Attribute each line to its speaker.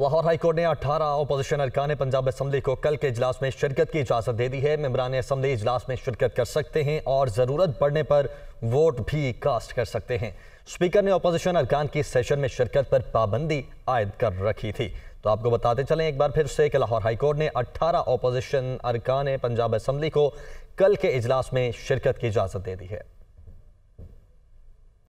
Speaker 1: Lahore high court ने 18 opposition अरकान Punjab assembly को कल के इजलास में शिरकत की इजाज़त दे दी है मम्बरान असम्बली इजलास में शिरकत कर सकते हैं और ज़रूरत पड़ने पर वोट भी कास्ट कर सकते हैं स्पीकर ने अपोजिशन अरकान की सेशन में शिरकत पर पाबंदी आयद कर रखी थी तो आपको बताते चलें एक बार फिर से कि लाहौर हाईकोर्ट ने अठारह अपोजिशन अरकान पंजाब असम्बली को कल के इजलास में शिरकत की इजाज़त दे दी है